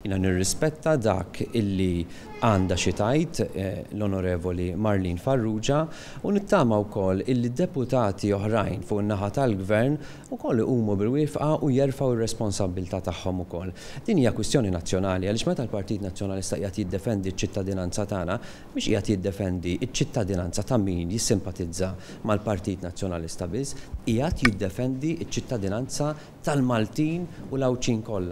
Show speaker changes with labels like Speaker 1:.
Speaker 1: Jina nirrispetta dak illi għanda xitajt eh, l-onorevoli Marlin Farrugia u nittama u koll illi deputati oħrajn fuq naħa tal-gvern u koll umu bil-wifqa u jerfaw il-responsabilta taħħom u koll. Din hija kwistjoni nazzjonali għaliex meta l-Partit Nazzjonalista qiegħed jiddefendi ċ-ċittadinanza tagħna biex qiegħed jiddefendi ċ-ċittadinanza ta' min jissimpatizza mal-Partit Nazzjonalista biss, qiegħed jiddefendi ċ-ċittadinanza tal-Maltin u l-Awċin kollha.